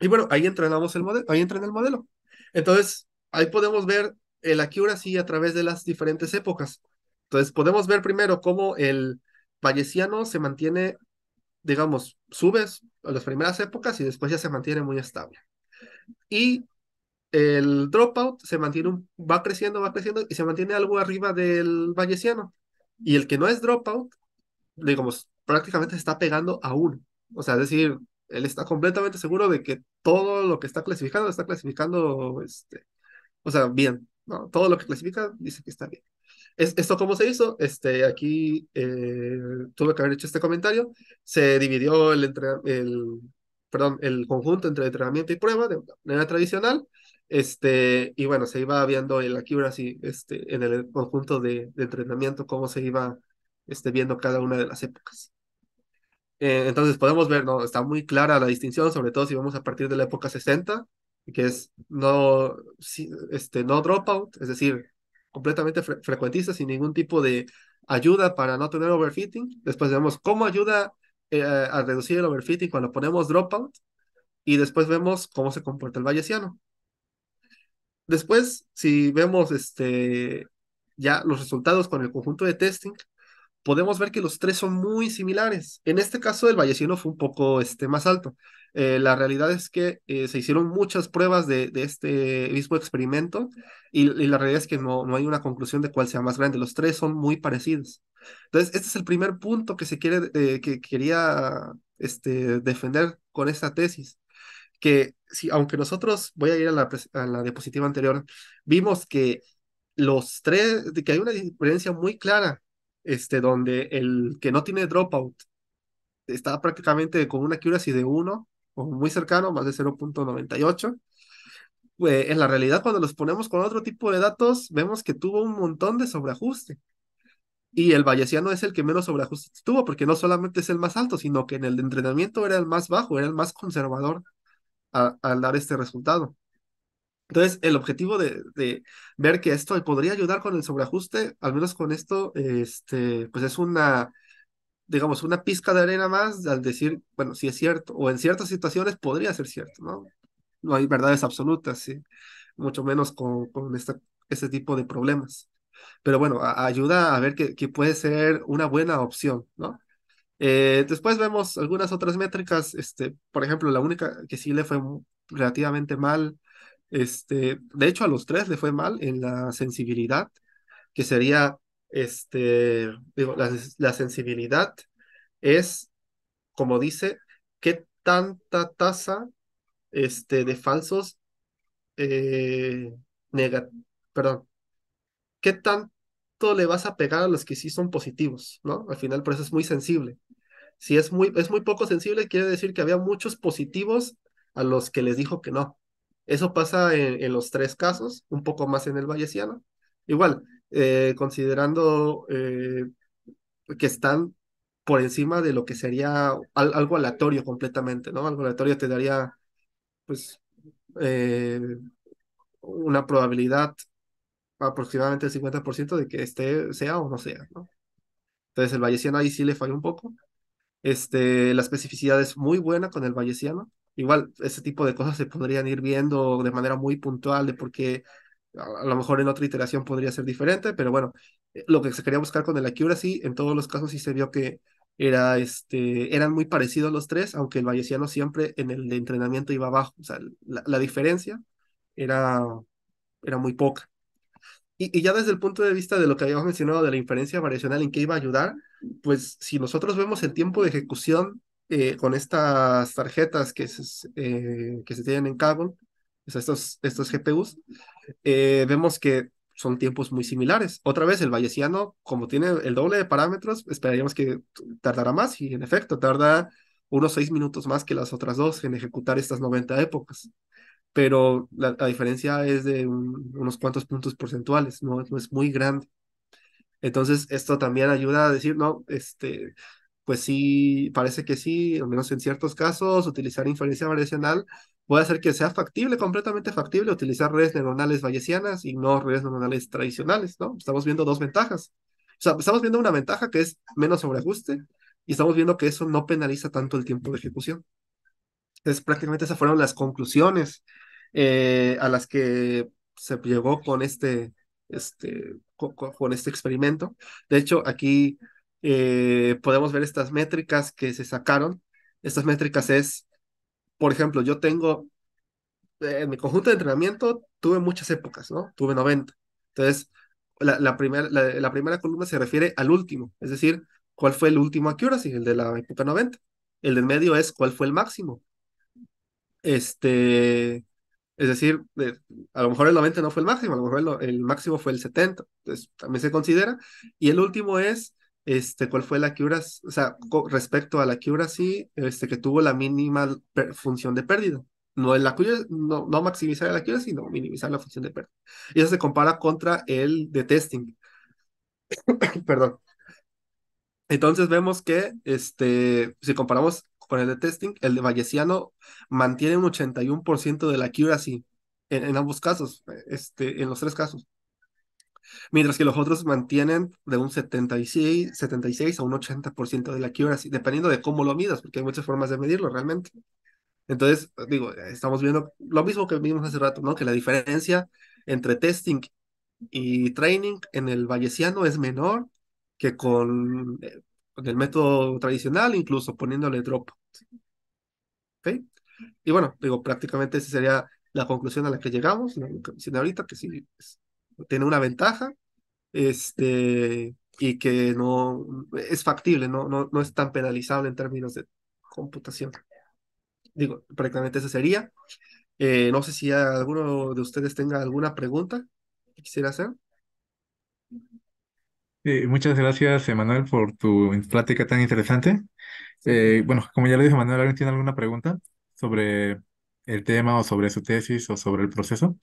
y bueno, ahí entrenamos el modelo, ahí entra en el modelo. Entonces, ahí podemos ver el accuracy a través de las diferentes épocas. Entonces, podemos ver primero cómo el bayesiano se mantiene, digamos, subes a las primeras épocas y después ya se mantiene muy estable y el dropout se mantiene va creciendo, va creciendo y se mantiene algo arriba del Valleciano. Y el que no es dropout, digamos, prácticamente se está pegando a uno. O sea, es decir, él está completamente seguro de que todo lo que está clasificando, está clasificando, este, o sea, bien, ¿no? Todo lo que clasifica dice que está bien. Es, ¿Esto cómo se hizo? Este, aquí eh, tuve que haber hecho este comentario. Se dividió el, entre, el, perdón, el conjunto entre entrenamiento y prueba de manera tradicional. Este, y bueno, se iba viendo el accuracy este, en el conjunto de, entrenamiento, cómo se iba este, viendo cada una de las épocas. Eh, entonces podemos ver, ¿no? Está muy clara la distinción, sobre todo si vamos a partir de la época 60, que es no, este, no dropout, es decir, completamente frecuentista, sin ningún tipo de ayuda para no tener overfitting. Después vemos cómo ayuda eh, a reducir el overfitting cuando ponemos dropout y después vemos cómo se comporta el bayesiano. Después, si vemos este, ya los resultados con el conjunto de testing, podemos ver que los tres son muy similares. En este caso, el Vallecino fue un poco este, más alto. Eh, la realidad es que eh, se hicieron muchas pruebas de, este mismo experimento y, la realidad es que no, no hay una conclusión de cuál sea más grande. Los tres son muy parecidos. Entonces, este es el primer punto que se quiere, eh, que quería este, defender con esta tesis. Que si, aunque nosotros, voy a ir a la, a la diapositiva anterior, vimos que los tres, que hay una diferencia muy clara este, donde el que no tiene dropout está prácticamente con una así de 1 o muy cercano, más de 0.98. pues en la realidad, cuando los ponemos con otro tipo de datos, vemos que tuvo un montón de sobreajuste. Y el valleciano es el que menos sobreajuste tuvo, porque no solamente es el más alto, sino que en el entrenamiento era el más bajo, era el más conservador al dar este resultado. Entonces, el objetivo de, de, ver que esto podría ayudar con el sobreajuste, al menos con esto, este, pues es una, digamos, una pizca de arena más al decir, bueno, si es cierto, o en ciertas situaciones podría ser cierto, ¿no? No hay verdades absolutas, sí, mucho menos con, con esta, este tipo de problemas. Pero bueno, ayuda a ver que, que, puede ser una buena opción, ¿no? Eh, después vemos algunas otras métricas, este, por ejemplo, la única que sí le fue relativamente mal este, de hecho, a los tres le fue mal en la sensibilidad, que sería, este, digo, la, sensibilidad es, como dice, qué tanta tasa este, de falsos eh, perdón, qué tanto le vas a pegar a los que sí son positivos, ¿no? Al final, por eso es muy sensible. Si es muy, es muy poco sensible, quiere decir que había muchos positivos a los que les dijo que no. Eso pasa en, los tres casos, un poco más en el valleciano Igual, eh, considerando eh, que están por encima de lo que sería algo aleatorio completamente, ¿no? Algo aleatorio te daría, pues, eh, una probabilidad aproximadamente del 50% de que esté sea o no sea, ¿no? Entonces el valleciano ahí sí le falló un poco. Este, la especificidad es muy buena con el valleciano igual ese tipo de cosas se podrían ir viendo de manera muy puntual de por qué a lo mejor en otra iteración podría ser diferente, pero bueno, eh, lo que se quería buscar con el accuracy, en todos los casos sí se vio que era este, eran muy parecidos los tres, aunque el valleciano siempre en el de entrenamiento iba abajo, o sea, la, la diferencia era, era muy poca. Y, y, ya desde el punto de vista de lo que habíamos mencionado de la inferencia variacional en qué iba a ayudar, pues si nosotros vemos el tiempo de ejecución eh, con estas tarjetas que se, eh, que se tienen en Kaggle, estos, estos GPUs, eh, vemos que son tiempos muy similares. Otra vez, el Bayesiano, como tiene el doble de parámetros, esperaríamos que tardara más y en efecto tarda unos seis minutos más que las otras dos en ejecutar estas 90 épocas. Pero la, diferencia es de unos cuantos puntos porcentuales, no, no es muy grande. Entonces, esto también ayuda a decir, no, este, pues sí, parece que sí, al menos en ciertos casos, utilizar inferencia variacional puede hacer que sea factible, completamente factible, utilizar redes neuronales bayesianas y no redes neuronales tradicionales, ¿no? Estamos viendo dos ventajas. O sea, estamos viendo una ventaja que es menos sobreajuste y estamos viendo que eso no penaliza tanto el tiempo de ejecución. Entonces, prácticamente esas fueron las conclusiones eh, a las que se llegó con este, este, con este experimento. De hecho, aquí eh, podemos ver estas métricas que se sacaron. Estas métricas es, por ejemplo, yo tengo, eh, en mi conjunto de entrenamiento tuve muchas épocas, ¿no? Tuve 90. Entonces, la, la, la, primera columna se refiere al último, es decir, cuál fue el último accuracy, el de la época 90. El del medio es cuál fue el máximo. Este, es decir, eh, a lo mejor el 90 no fue el máximo, a lo mejor el, el máximo fue el 70, entonces también se considera. Y el último es este, cuál fue la cura? o sea, respecto a la accuracy, este, que tuvo la mínima función de pérdida. No, no, no maximizar la accuracy, sino minimizar la función de pérdida. Y eso se compara contra el de testing. [coughs] Perdón. Entonces vemos que este, si comparamos con el de testing, el de Valleciano mantiene un 81% de la accuracy en, en ambos casos, eh, este, en los tres casos mientras que los otros mantienen de un 76, 76 a un 80% de la accuracy, dependiendo de cómo lo midas, porque hay muchas formas de medirlo realmente. Entonces, digo, estamos viendo lo mismo que vimos hace rato, ¿no? Que la diferencia entre testing y training en el valleciano es menor que con, eh, con el método tradicional, incluso poniéndole drop. ¿Ok? Y bueno, digo, prácticamente esa sería la conclusión a la que llegamos, la que ahorita, que sí, es pues, tiene una ventaja este, y que no es factible, no, no, no es tan penalizable en términos de computación. Digo, prácticamente eso sería. Eh, no sé si alguno de ustedes tenga alguna pregunta que quisiera hacer. Eh, muchas gracias, Emanuel, por tu plática tan interesante. Eh, bueno, como ya lo dije, Manuel, ¿alguien tiene alguna pregunta sobre el tema o sobre su tesis o sobre el proceso?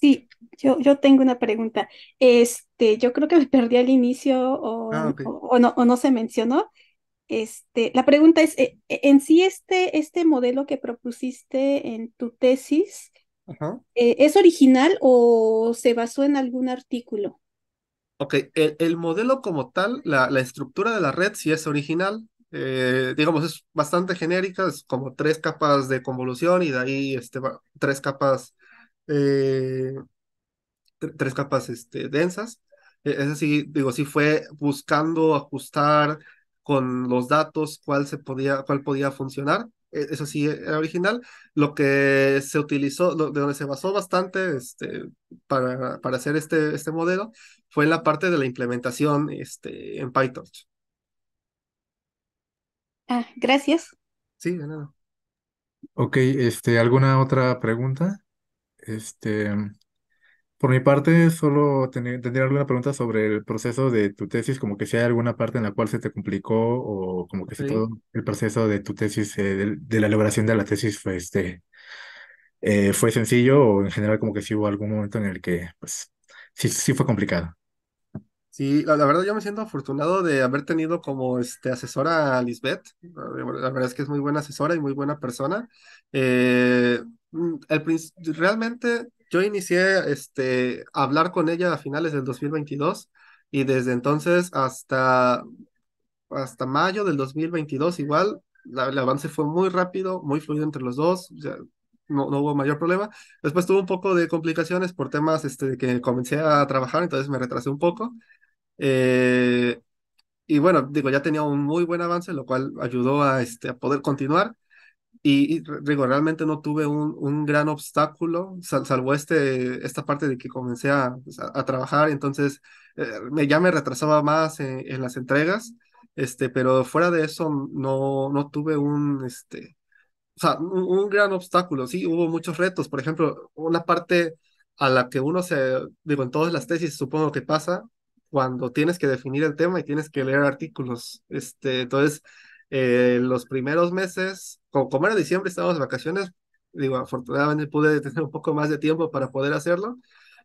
Sí, yo, yo tengo una pregunta. Este, yo creo que me perdí al inicio o, ah, o, no, se mencionó. Este, la pregunta es, eh, eh, en sí este, este modelo que propusiste en tu tesis, eh, ¿es original o se basó en algún artículo? Ok, el, modelo como tal, la, la, estructura de la red sí es original, digamos, es bastante genérica, es como tres capas de convolución y de ahí este, tres capas eh, tres capas este, densas. E-, es sí digo, sí fue buscando ajustar con los datos cuál se podía, cuál podía funcionar. E-, Eso sí e-, era original. Lo que se utilizó, de donde se basó bastante este, para, para hacer este, este modelo, fue en la parte de la implementación este, en PyTorch. Ah, gracias. Sí, de nada. Ok, este, ¿alguna otra pregunta? Este, por mi parte, solo tendría, alguna pregunta sobre el proceso de tu tesis, como que si hay alguna parte en la cual se te complicó o como que si todo el proceso de tu tesis, eh, de, la elaboración de la tesis fue, este, eh, fue sencillo o en general como que si hubo algún momento en el que pues sí, sí fue complicado. Sí, la, verdad yo me siento afortunado de haber tenido como este, asesora a Lisbeth. La, la verdad es que es muy buena asesora y muy buena persona. Eh, Mm, el, realmente yo inicié este, a hablar con ella a finales del 2022 y desde entonces hasta, hasta mayo del 2022 igual, el avance fue muy rápido, muy fluido entre los dos, no, no, hubo mayor problema. Después tuve un poco de complicaciones por temas este, que comencé a trabajar, entonces me retrasé un poco. Eh, y bueno, digo, ya tenía un muy buen avance, lo cual ayudó a, este, a poder continuar. Y, realmente no tuve un, un gran obstáculo, salvo este, esta parte de que comencé a, pues, a, trabajar, entonces eh, me, ya me retrasaba más en, las entregas, este, pero fuera de eso no, no tuve un, este, o sea, un, gran obstáculo, sí, hubo muchos retos, por ejemplo, una parte a la que uno se, digo, en todas las tesis supongo que pasa, cuando tienes que definir el tema y tienes que leer artículos, este, entonces eh, los primeros meses, como, como era diciembre, estábamos de vacaciones, digo, afortunadamente pude [laughs] tener un poco más de tiempo para poder hacerlo,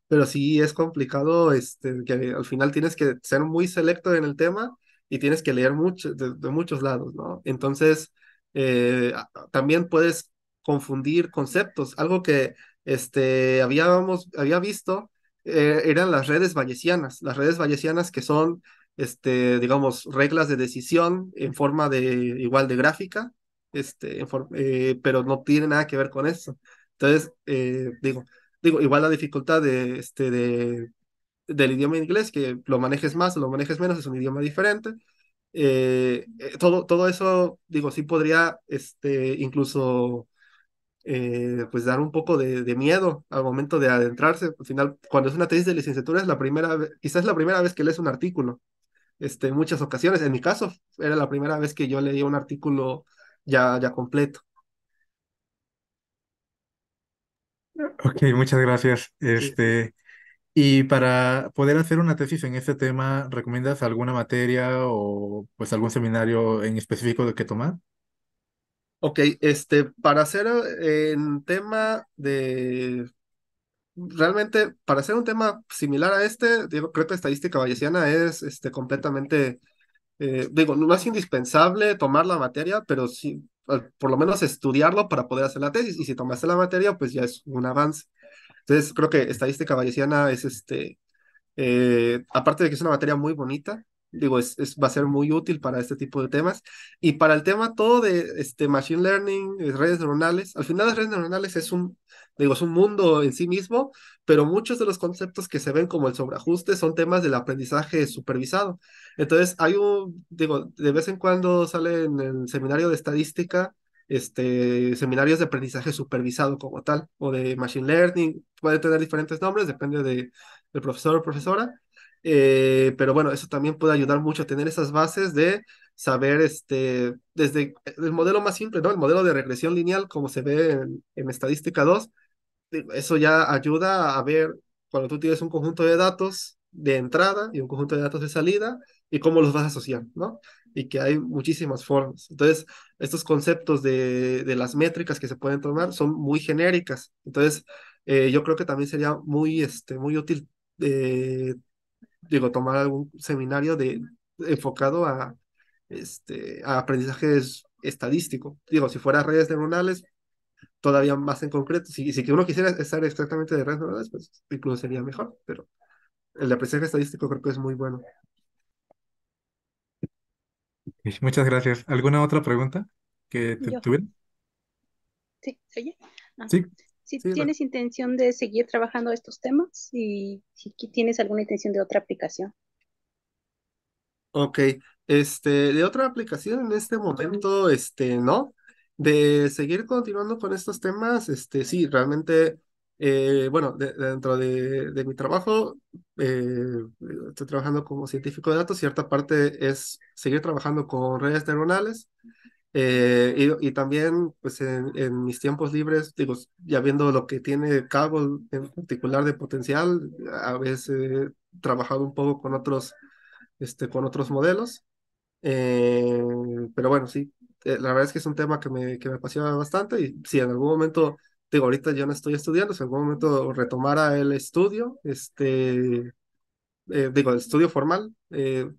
pero sí es complicado, este, que al final tienes que ser muy selecto en el tema y tienes que leer mucho, de, muchos lados, ¿no? Entonces, eh, también puedes confundir conceptos, algo que este, habíamos, había visto eh, eran las redes vallecianas las redes vallecianas que son este, digamos, reglas de decisión en forma de igual de gráfica, este, eh, pero no tiene nada que ver con eso. Entonces, eh, digo, digo, igual la dificultad de, este, de, del idioma inglés, que lo manejes más o lo manejes menos, es un idioma diferente. Eh, todo, todo eso, digo, sí podría este, incluso pues dar un poco de, de, miedo al momento de adentrarse. Al final, cuando es una tesis de licenciatura, es la primera, quizás la primera vez que lees un artículo este, muchas ocasiones. En mi caso, era la primera vez que yo leía un artículo ya, ya completo. Ok, muchas gracias. Este, y para poder hacer una tesis en este tema, ¿recomiendas alguna materia o pues algún seminario en específico de que tomar? Ok, este, para hacer eh, en tema de realmente, para hacer un tema similar a este, digo, creo que estadística bayesiana es este, completamente, eh, digo, no es indispensable tomar la materia, pero sí, por lo menos estudiarlo para poder hacer la tesis. Y si tomaste la materia, pues ya es un avance. Entonces, creo que estadística bayesiana es este, eh, aparte de que es una materia muy bonita, digo, es, es, va a ser muy útil para este tipo de temas. Y para el tema todo de este, machine learning, redes neuronales, al final las redes neuronales es un, Digo, es un mundo en sí mismo, pero muchos de los conceptos que se ven como el sobreajuste son temas del aprendizaje supervisado. Entonces, hay un, digo, de vez en cuando sale en el seminario de estadística, este, seminarios de aprendizaje supervisado como tal, o de machine learning, puede tener diferentes nombres, depende de, del profesor o profesora. Eh, pero bueno, eso también puede ayudar mucho a tener esas bases de saber este, desde el modelo más simple, ¿no? El modelo de regresión lineal, como se ve en, en estadística 2, eso ya ayuda a ver cuando tú tienes un conjunto de datos de entrada y un conjunto de datos de salida y cómo los vas a asociar, ¿no? Y que hay muchísimas formas. Entonces, estos conceptos de, de las métricas que se pueden tomar son muy genéricas. Entonces, eh, yo creo que también sería muy, este, muy útil, eh, digo, tomar algún seminario de, enfocado a, este, estadístico. Digo, si fuera redes neuronales, todavía más en concreto. Si, si uno quisiera estar exactamente de redes ¿verdad? pues incluso sería mejor, pero el aprendizaje estadístico creo que es muy bueno. Muchas gracias. ¿Alguna otra pregunta que te Sí, ah. Sí. Si tienes intención de seguir trabajando estos temas y si tienes alguna intención de otra aplicación. Ok, este, de otra aplicación en este momento, este, no, de seguir continuando con estos temas, este, sí, realmente, eh, bueno, dentro de, de, mi trabajo, eh, estoy trabajando como científico de datos, cierta parte es seguir trabajando con redes neuronales. Eh, y, también, pues en, mis tiempos libres, digo, ya viendo lo que tiene Cabo en particular de potencial, a veces he trabajado un poco con otros, este, con otros modelos. pero bueno, sí, eh, la verdad es que es un tema que me, que me apasiona bastante y si en algún momento, digo, ahorita yo no estoy estudiando, si en algún momento retomara el estudio, este, eh, digo, el estudio formal, eh,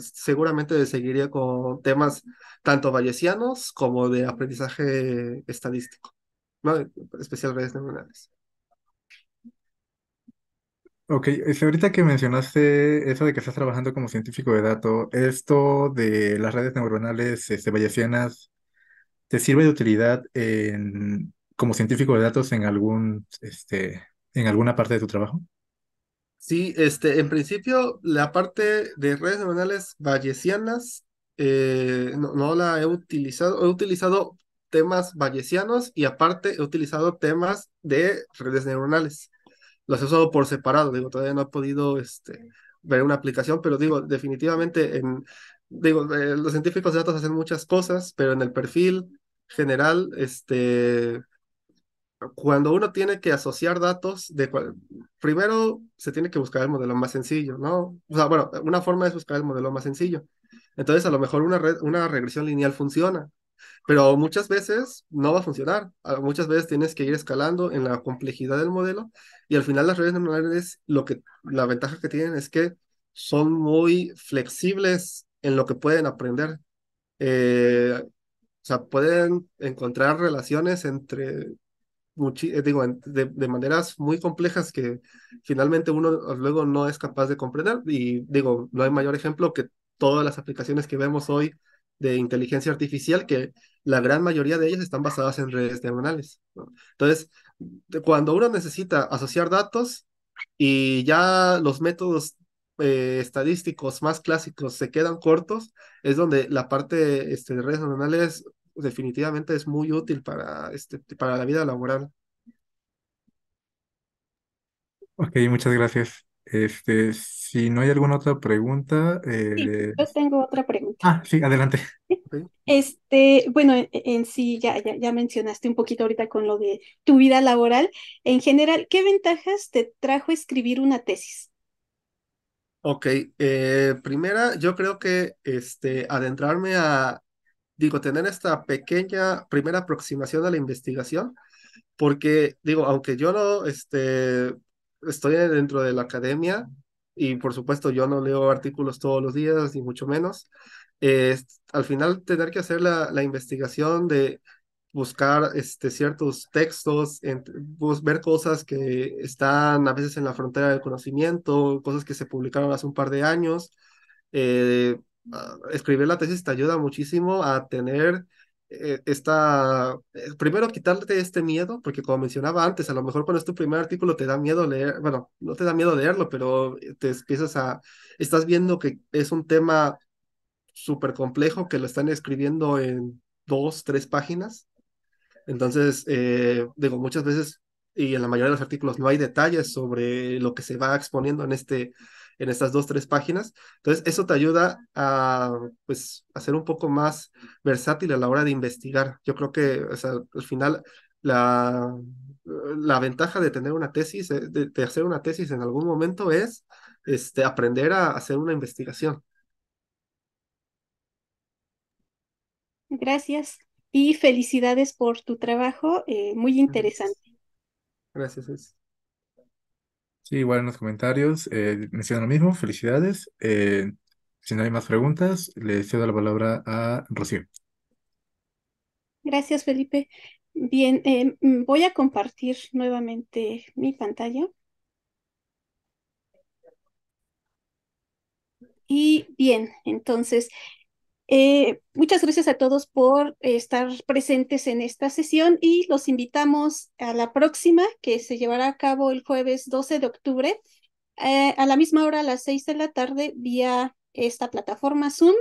seguramente seguiría con temas tanto vallesianos como de aprendizaje estadístico, ¿no? especial redes neuronales. Ok, este, ahorita que mencionaste eso de que estás trabajando como científico de datos, esto de las redes neuronales este, bayesianas, ¿te sirve de utilidad en, como científico de datos en algún, este, en alguna parte de tu trabajo? Sí, este, en principio la parte de redes neuronales bayesianas eh, no, la he utilizado, he utilizado temas bayesianos y aparte he utilizado temas de redes neuronales. Los he usado por separado, digo, todavía no he podido este, ver una aplicación, pero digo, definitivamente, en, digo, eh, los científicos de datos hacen muchas cosas, pero en el perfil general, este, cuando uno tiene que asociar datos, de primero se tiene que buscar el modelo más sencillo, ¿no? O sea, bueno, una forma es buscar el modelo más sencillo. Entonces, a lo mejor una, red, una regresión lineal funciona, pero muchas veces no va a funcionar. Ah, muchas veces tienes que ir escalando en la complejidad del modelo y al final las redes neuronales, lo que, la ventaja que tienen es que son muy flexibles en lo que pueden aprender. Eh, o sea, pueden encontrar relaciones entre, eh, digo, de, maneras muy complejas que finalmente uno luego no es capaz de comprender. Y digo, no hay mayor ejemplo que todas las aplicaciones que vemos hoy de inteligencia artificial que la gran mayoría de ellas están basadas en redes neuronales. Entonces, cuando uno necesita asociar datos y ya los métodos eh, estadísticos más clásicos se quedan cortos, es donde la parte este, de redes neuronales definitivamente es muy útil para, este, para la vida laboral. Ok, muchas gracias. Este, si no hay alguna otra pregunta, eh, yo tengo otra pregunta. Ah, sí, adelante. [laughs] Este, bueno, e, e, en, sí ya, ya, mencionaste un poquito ahorita con lo de tu vida laboral. En general, ¿qué ventajas te trajo escribir una tesis? Ok, eh, primera, yo creo que este, adentrarme a, digo, tener esta pequeña primera aproximación a la investigación, porque, digo, aunque yo no, este, estoy dentro de la academia y por supuesto yo no leo artículos todos los días, ni mucho menos. al final tener que hacer la, investigación de buscar este, ciertos textos, pues, ver cosas que están a veces en la frontera del conocimiento, cosas que se publicaron hace un par de años. Eh, ah, escribir la tesis te ayuda muchísimo a tener eh, esta eh, primero quitarte este miedo, porque como mencionaba antes, a lo mejor cuando es tu primer artículo te da miedo leer, bueno, no te da miedo leerlo, pero te empiezas a, estás viendo que es un tema súper complejo que lo están escribiendo en dos, tres páginas. Entonces, eh, digo, muchas veces y en la mayoría de los artículos no hay detalles sobre lo que se va exponiendo en este en estas dos, tres páginas. Entonces, eso te ayuda a, pues, ser un poco más versátil a la hora de investigar. Yo creo que, al final, la, la ventaja de tener una tesis, eh, de, hacer una tesis en algún momento es este, aprender a hacer una investigación. Gracias y felicidades por tu trabajo, eh, muy interesante. Gracias. Gracias. Sí, igual en los comentarios eh, lo mismo. Felicidades. Eh, si no hay más preguntas, le cedo la palabra a Rocío. Gracias, Felipe. Bien, eh, mm, voy a compartir nuevamente mi pantalla. Y bien, entonces eh, muchas gracias a todos por estar presentes en esta sesión y los invitamos a la próxima que se llevará a cabo el jueves 12 de octubre eh, a la misma hora a las 6 de la tarde vía esta plataforma Zoom.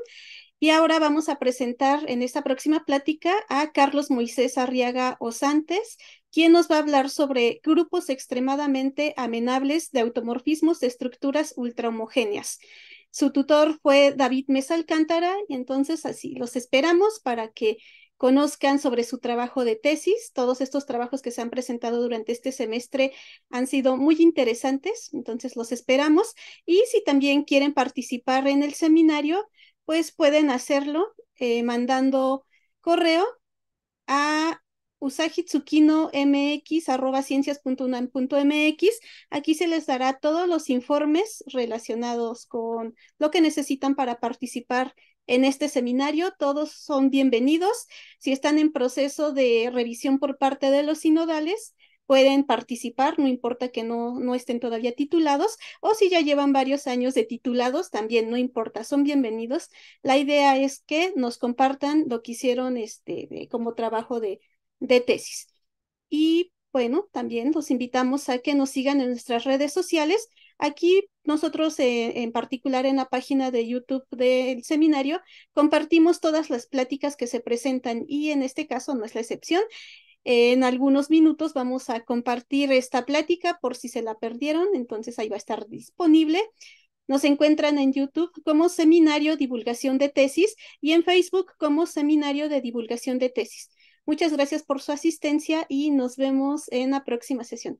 Y ahora vamos a presentar en esta próxima plática a Carlos Moisés Arriaga Osantes, quien nos va a hablar sobre grupos extremadamente amenables de automorfismos de estructuras ultrahomogéneas. Su tutor fue David Mesa Alcántara y entonces así los esperamos para que conozcan sobre su trabajo de tesis. Todos estos trabajos que se han presentado durante este semestre han sido muy interesantes, entonces los esperamos. Y si también quieren participar en el seminario, pues pueden hacerlo eh, mandando correo a usajitsukinomx.ciencias.unam.mx. Aquí se les dará todos los informes relacionados con lo que necesitan para participar en este seminario. Todos son bienvenidos. Si están en proceso de revisión por parte de los sinodales, pueden participar, no importa que no, no estén todavía titulados, o si ya llevan varios años de titulados, también no importa, son bienvenidos. La idea es que nos compartan lo que hicieron este, como trabajo de, de tesis. Y bueno, también los invitamos a que nos sigan en nuestras redes sociales. Aquí nosotros, eh, en particular en la página de YouTube del seminario, compartimos todas las pláticas que se presentan y en este caso no es la excepción. En algunos minutos vamos a compartir esta plática por si se la perdieron, entonces ahí va a estar disponible. Nos encuentran en YouTube como Seminario Divulgación de Tesis y en Facebook como Seminario de Divulgación de Tesis. Muchas gracias por su asistencia y nos vemos en la próxima sesión.